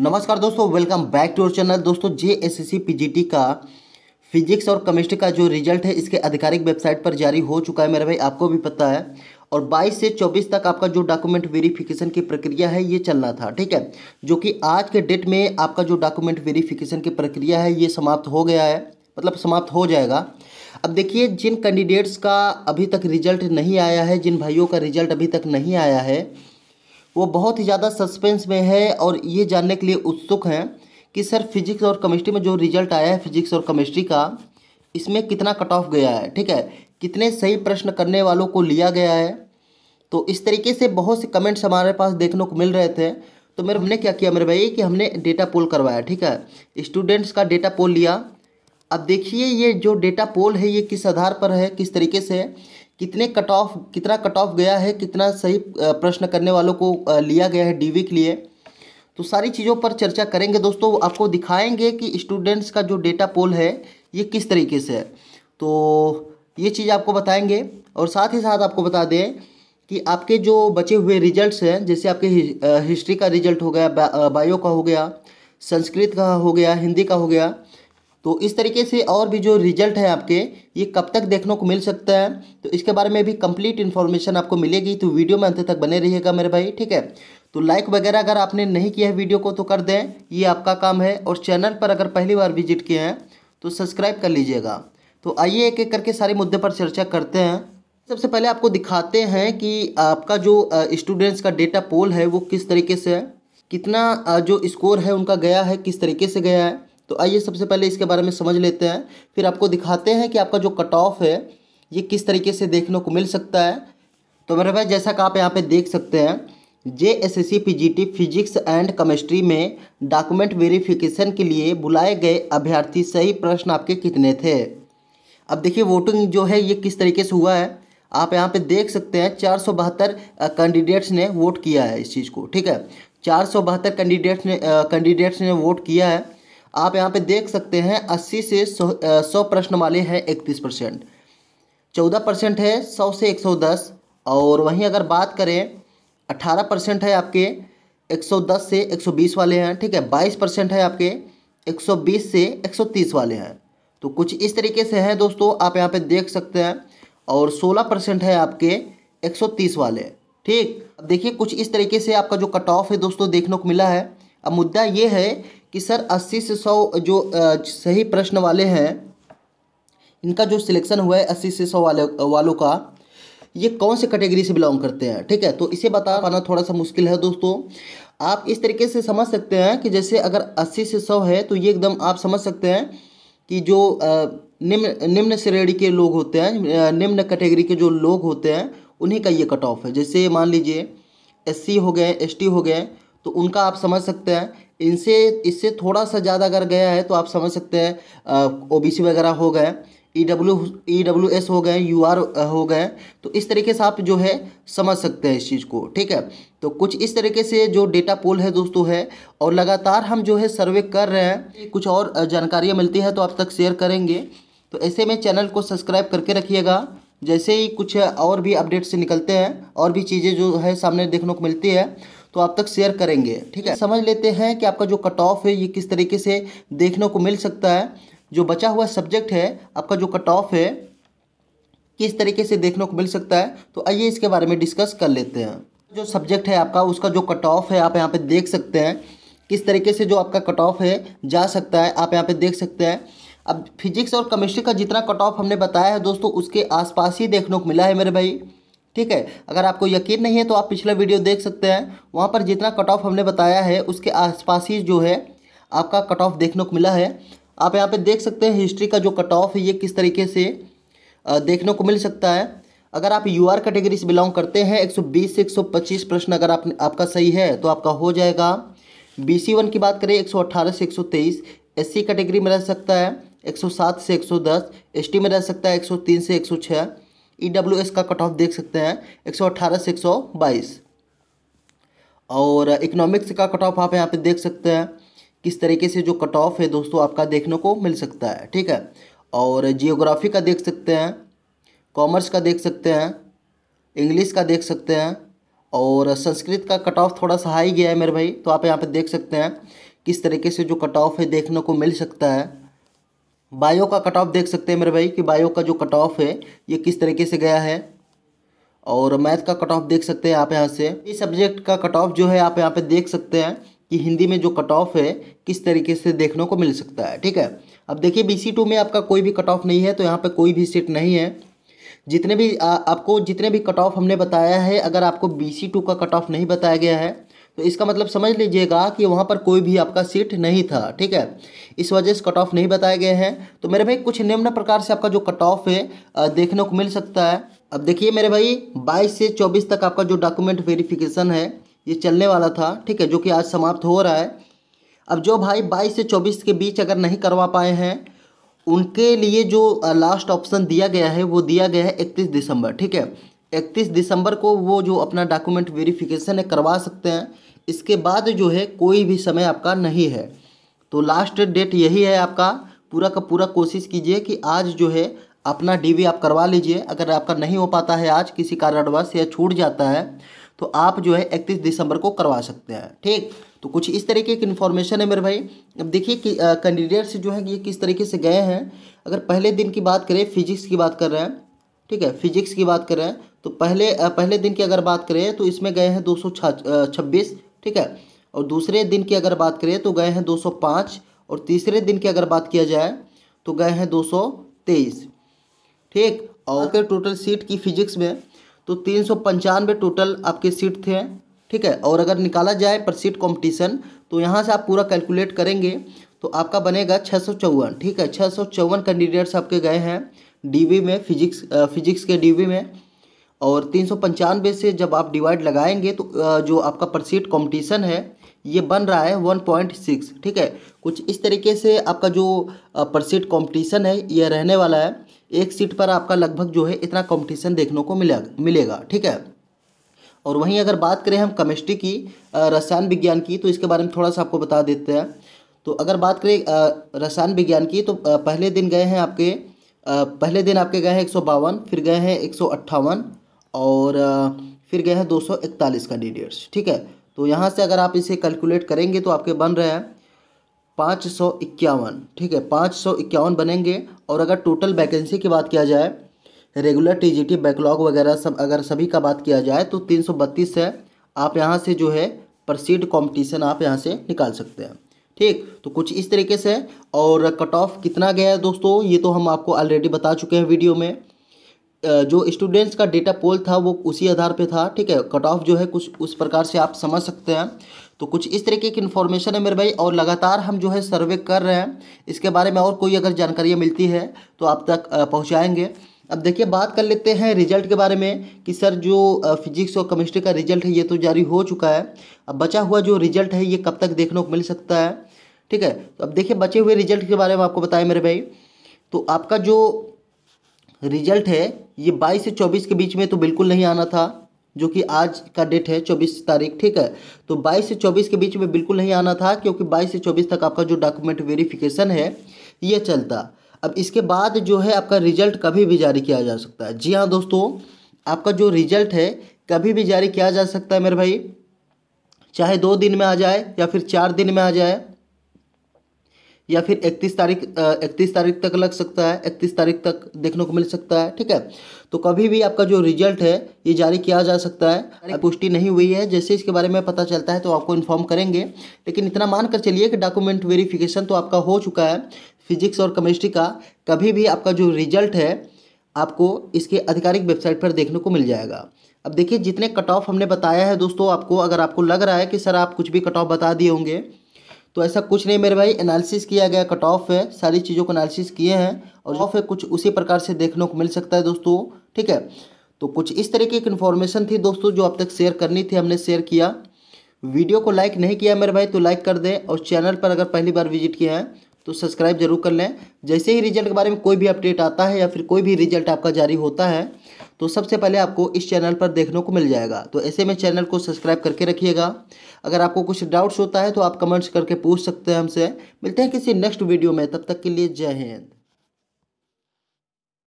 नमस्कार दोस्तों welcome back to our channel दोस्तों जे एस सी का फिजिक्स और केमिस्ट्री का जो रिजल्ट है इसके आधिकारिक वेबसाइट पर जारी हो चुका है मेरे भाई आपको भी पता है और 22 से 24 तक आपका जो डॉक्यूमेंट वेरिफिकेशन की प्रक्रिया है ये चलना था ठीक है जो कि आज के डेट में आपका जो डॉक्यूमेंट वेरिफिकेशन की प्रक्रिया है ये समाप्त हो गया है मतलब समाप्त हो जाएगा अब देखिए जिन कैंडिडेट्स का अभी तक रिजल्ट नहीं आया है जिन भाइयों का रिजल्ट अभी तक नहीं आया है वो बहुत ही ज़्यादा सस्पेंस में है और ये जानने के लिए उत्सुक हैं कि सर फिजिक्स और केमिस्ट्री में जो रिजल्ट आया है फिजिक्स और केमिस्ट्री का इसमें कितना कट ऑफ गया है ठीक है कितने सही प्रश्न करने वालों को लिया गया है तो इस तरीके से बहुत से कमेंट्स हमारे पास देखने को मिल रहे थे तो मेरे हमने क्या किया मेरे भाई कि हमने डेटा पोल करवाया ठीक है स्टूडेंट्स का डेटा पोल लिया अब देखिए ये जो डेटा पोल है ये किस आधार पर है किस तरीके से है कितने कट ऑफ कितना कट ऑफ गया है कितना सही प्रश्न करने वालों को लिया गया है डीवी के लिए तो सारी चीज़ों पर चर्चा करेंगे दोस्तों आपको दिखाएंगे कि स्टूडेंट्स का जो डेटा पोल है ये किस तरीके से है तो ये चीज़ आपको बताएंगे और साथ ही साथ आपको बता दें कि आपके जो बचे हुए रिजल्ट्स हैं जैसे आपके हिस्ट्री का रिजल्ट हो गया बायो का हो गया संस्कृत का हो गया हिंदी का हो गया तो इस तरीके से और भी जो रिजल्ट है आपके ये कब तक देखने को मिल सकता है तो इसके बारे में भी कंप्लीट इन्फॉर्मेशन आपको मिलेगी तो वीडियो में अंत तक बने रहिएगा मेरे भाई ठीक है तो लाइक वगैरह अगर आपने नहीं किया है वीडियो को तो कर दें ये आपका काम है और चैनल पर अगर पहली बार विजिट किए हैं तो सब्सक्राइब कर लीजिएगा तो आइए एक एक करके सारे मुद्दे पर चर्चा करते हैं सबसे पहले आपको दिखाते हैं कि आपका जो स्टूडेंट्स का डेटा पोल है वो किस तरीके से है कितना जो स्कोर है उनका गया है किस तरीके से गया है तो आइए सबसे पहले इसके बारे में समझ लेते हैं फिर आपको दिखाते हैं कि आपका जो कट ऑफ है ये किस तरीके से देखने को मिल सकता है तो मेरे भाई जैसा कि आप यहाँ पे देख सकते हैं J S S C P G T physics and chemistry में डॉक्यूमेंट वेरिफिकेशन के लिए बुलाए गए अभ्यर्थी सही प्रश्न आपके कितने थे अब देखिए वोटिंग जो है ये किस तरीके से हुआ है आप यहाँ पे देख सकते हैं चार सौ बहत्तर कैंडिडेट्स ने वोट किया है इस चीज़ को ठीक है चार सौ बहत्तर कैंडिडेट्स ने कैंडिडेट्स ने वोट किया है आप यहाँ पे देख सकते हैं 80 से 100 प्रश्न वाले हैं 31 परसेंट चौदह परसेंट है 100 से 110 और वहीं अगर बात करें 18 परसेंट है आपके 110 से 120 वाले हैं ठीक है 22 परसेंट है आपके 120 से 130 वाले हैं तो कुछ इस तरीके से हैं दोस्तों आप यहाँ पे देख सकते हैं और 16 परसेंट है आपके 130 वाले ठीक अब देखिए कुछ इस तरीके से आपका जो कट ऑफ है दोस्तों देखने को मिला है अब मुद्दा ये है कि सर 80 से 100 जो सही प्रश्न वाले हैं इनका जो सिलेक्शन हुआ है 80 से 100 वाले वालों का ये कौन से कैटेगरी से बिलोंग करते हैं ठीक है तो इसे बता पाना थोड़ा सा मुश्किल है दोस्तों आप इस तरीके से समझ सकते हैं कि जैसे अगर 80 से 100 है तो ये एकदम आप समझ सकते हैं कि जो निम्न निम्न श्रेणी के लोग होते हैं निम्न कैटेगरी के जो लोग होते हैं उन्हीं का ये कट ऑफ है जैसे मान लीजिए एस हो गए एस हो गए तो उनका आप समझ सकते हैं इनसे इससे थोड़ा सा ज़्यादा अगर गया है तो आप समझ सकते हैं ओ बी सी वगैरह हो गए E W E W S हो गए यू आर हो गए तो इस तरीके से आप जो है समझ सकते हैं इस चीज़ को ठीक है तो कुछ इस तरीके से जो डेटा पोल है दोस्तों है और लगातार हम जो है सर्वे कर रहे हैं कुछ और जानकारियाँ मिलती है तो आप तक शेयर करेंगे तो ऐसे में चैनल को सब्सक्राइब करके रखिएगा जैसे ही कुछ और भी अपडेट्स निकलते हैं और भी चीज़ें जो है सामने देखने को मिलती है तो आप तक शेयर करेंगे ठीक है समझ लेते हैं कि आपका जो कट ऑफ है ये किस तरीके से देखने को मिल सकता है जो बचा हुआ सब्जेक्ट है आपका जो कट ऑफ है किस तरीके से देखने को मिल सकता है तो आइए इसके बारे में डिस्कस कर लेते हैं जो सब्जेक्ट है आपका उसका जो कट ऑफ है आप यहाँ पे देख सकते हैं किस तरीके से जो आपका कट ऑफ है जा सकता है आप यहाँ पे देख सकते हैं अब फिजिक्स और केमिस्ट्री का जितना कट ऑफ हमने बताया है दोस्तों उसके आसपास ही देखने को मिला है मेरे भाई ठीक है अगर आपको यकीन नहीं है तो आप पिछला वीडियो देख सकते हैं वहाँ पर जितना कट ऑफ हमने बताया है उसके आसपास ही जो है आपका कट ऑफ देखने को मिला है आप यहाँ पे देख सकते हैं हिस्ट्री का जो कट ऑफ है ये किस तरीके से देखने को मिल सकता है अगर आप यू आर कैटेगरी से बिलोंग करते हैं 120 से 125 प्रश्न अगर आप, आपका सही है तो आपका हो जाएगा बी सी वन की बात करें 118 से 123 सी कैटेगरी में रह सकता है 107 से 110 एसटी में रह सकता है 103 से 106 ई डब्ल्यू एस का कट ऑफ देख सकते हैं एक सौ अट्ठारह से एक सौ बाईस और इकोनॉमिक्स का कट ऑफ आप यहाँ पे देख सकते हैं किस तरीके से जो कट ऑफ है दोस्तों आपका देखने को मिल सकता है ठीक है और जियोग्राफी का देख सकते हैं कॉमर्स का देख सकते हैं इंग्लिश का देख सकते हैं और संस्कृत का कट ऑफ थोड़ा सा हाई गया है मेरे भाई तो आप यहाँ पे देख सकते हैं किस तरीके से जो कट ऑफ है देखने को मिल सकता है बायो का कट ऑफ देख सकते हैं मेरे भाई कि बायो का जो कट ऑफ है ये किस तरीके से गया है और मैथ का कट ऑफ देख सकते हैं आप यहाँ से इस सब्जेक्ट का कट ऑफ जो है आप यहाँ पे देख सकते हैं कि हिंदी में जो कट ऑफ है किस तरीके से देखने को मिल सकता है ठीक है अब देखिए बी सी टू में आपका कोई भी कट ऑफ नहीं है तो यहाँ पर कोई भी सीट नहीं है जितने भी आ, आपको जितने भी कट ऑफ हमने बताया है अगर आपको बी सी टू का कट ऑफ नहीं बताया गया है तो इसका मतलब समझ लीजिएगा कि वहाँ पर कोई भी आपका सीट नहीं था ठीक है इस वजह से कट ऑफ नहीं बताए गए हैं तो मेरे भाई कुछ निम्न प्रकार से आपका जो कट ऑफ है देखने को मिल सकता है अब देखिए मेरे भाई 22 से 24 तक आपका जो डॉक्यूमेंट वेरिफिकेशन है ये चलने वाला था ठीक है जो कि आज समाप्त हो रहा है अब जो भाई बाईस से चौबीस के बीच अगर नहीं करवा पाए हैं उनके लिए जो लास्ट ऑप्शन दिया गया है वो दिया गया है 31 दिसंबर ठीक है 31 दिसंबर को वो जो अपना डॉक्यूमेंट वेरिफिकेशन है करवा सकते हैं इसके बाद जो है कोई भी समय आपका नहीं है तो लास्ट डेट यही है आपका पूरा का पूरा कोशिश कीजिए कि आज जो है अपना डीवी आप करवा लीजिए अगर आपका नहीं हो पाता है आज किसी कारणवश या छूट जाता है तो आप जो है इकतीस दिसंबर को करवा सकते हैं ठीक तो कुछ इस तरीके की इन्फॉर्मेशन है मेरे भाई अब देखिए कि कैंडिडेट्स जो है ये किस तरीके से गए हैं अगर पहले दिन की बात करें फिजिक्स की बात कर रहे हैं ठीक है फिजिक्स की बात कर रहे हैं तो पहले आ, पहले दिन की अगर बात करें तो इसमें गए हैं दो सौ छब्बीस ठीक है और दूसरे दिन की अगर बात करें तो गए हैं 205 और तीसरे दिन की अगर बात किया जाए तो गए हैं 223 ठीक और फिर टोटल सीट की फिजिक्स में तो तीन सौ पंचानवे टोटल आपके सीट थे ठीक है और अगर निकाला जाए पर सीट कॉम्पिटिशन तो यहाँ से आप पूरा कैलकुलेट करेंगे तो आपका बनेगा छः सौ चौवन ठीक है छः सौ चौवन कैंडिडेट्स आपके गए हैं डीबी में फिजिक्स फिजिक्स के डीबी में और तीन से जब आप डिवाइड लगाएंगे तो जो आपका परसीट कॉम्पिटिशन है ये बन रहा है 1.6 ठीक है कुछ इस तरीके से आपका जो पर सीट कॉम्पिटिशन है ये रहने वाला है एक सीट पर आपका लगभग जो है इतना कॉम्पिटिशन देखने को मिला मिलेगा ठीक है और वहीं अगर बात करें हम केमिस्ट्री की रसायन विज्ञान की तो इसके बारे में थोड़ा सा आपको बता देते हैं तो अगर बात करें रसायन विज्ञान की तो पहले दिन गए हैं आपके पहले दिन आपके गए हैं एक फिर गए हैं एक और फिर गए हैं दो सौ इकतालीस कैंडिडेट्स ठीक है तो यहाँ से अगर आप इसे कैलकुलेट करेंगे तो आपके बन रहे हैं पाँच सौ इक्यावन ठीक है पाँच सौ इक्यावन बनेंगे और अगर टोटल वैकेंसी की बात किया जाए रेगुलर टीजीटी बैकलॉग वगैरह सब अगर सभी का बात किया जाए तो तीन सौ बत्तीस है आप यहाँ से जो है प्रसीड कॉम्पिटिशन आप यहाँ से निकाल सकते हैं ठीक तो कुछ इस तरीके से और कट ऑफ कितना गया है दोस्तों ये तो हम आपको ऑलरेडी बता चुके हैं वीडियो में जो स्टूडेंट्स का डेटा पोल था वो उसी आधार पे था ठीक है कट ऑफ जो है कुछ उस प्रकार से आप समझ सकते हैं तो कुछ इस तरीके की इन्फॉर्मेशन है मेरे भाई और लगातार हम जो है सर्वे कर रहे हैं इसके बारे में और कोई अगर जानकारियाँ मिलती है तो आप तक पहुँचाएँगे अब देखिए बात कर लेते हैं रिजल्ट के बारे में कि सर जो फिजिक्स और केमिस्ट्री का रिजल्ट है ये तो जारी हो चुका है अब बचा हुआ जो रिजल्ट है ये कब तक देखने को मिल सकता है ठीक है तो अब देखिए बचे हुए रिजल्ट के बारे में आपको बताएं मेरे भाई तो आपका जो रिजल्ट है ये 22 से 24 के बीच में तो बिल्कुल नहीं आना था जो कि आज का डेट है 24 तारीख ठीक है तो 22 से 24 के बीच में बिल्कुल नहीं आना था क्योंकि 22 से 24 तक आपका जो डॉक्यूमेंट वेरिफिकेशन है ये चलता अब इसके बाद जो है आपका रिजल्ट कभी भी जारी किया जा सकता है जी हाँ दोस्तों आपका जो रिजल्ट है कभी भी जारी किया जा सकता है मेरे भाई चाहे दो दिन में आ जाए या फिर चार दिन में आ जाए या फिर इकतीस तारीख इकतीस तारीख तक लग सकता है इकतीस तारीख तक देखने को मिल सकता है ठीक है तो कभी भी आपका जो रिजल्ट है ये जारी किया जा सकता है पुष्टि नहीं हुई है जैसे इसके बारे में पता चलता है तो आपको इन्फॉर्म करेंगे लेकिन इतना मान कर चलिए कि डॉक्यूमेंट वेरिफिकेशन तो आपका हो चुका है फिजिक्स और केमिस्ट्री का कभी भी आपका जो रिजल्ट है आपको इसके आधिकारिक वेबसाइट पर देखने को मिल जाएगा अब देखिए जितने कट ऑफ हमने बताया है दोस्तों आपको अगर आपको लग रहा है कि सर आप कुछ भी कट ऑफ बता दिए होंगे तो ऐसा कुछ नहीं मेरे भाई एनालिसिस किया गया कट ऑफ है सारी चीज़ों को एनालिसिस किए हैं और ऑफ हाँ। है कुछ उसी प्रकार से देखने को मिल सकता है दोस्तों ठीक है तो कुछ इस तरीके की इन्फॉर्मेशन थी दोस्तों जो अब तक शेयर करनी थी हमने शेयर किया वीडियो को लाइक नहीं किया मेरे भाई तो लाइक कर दें और चैनल पर अगर पहली बार विजिट किया है तो सब्सक्राइब जरूर कर लें जैसे ही रिजल्ट के बारे में कोई भी अपडेट आता है या फिर कोई भी रिजल्ट आपका जारी होता है तो सबसे पहले आपको इस चैनल पर देखने को मिल जाएगा तो ऐसे में चैनल को सब्सक्राइब करके रखिएगा अगर आपको कुछ डाउट्स होता है तो आप कमेंट्स करके पूछ सकते हैं हमसे मिलते हैं किसी नेक्स्ट वीडियो में तब तक के लिए जय हिंद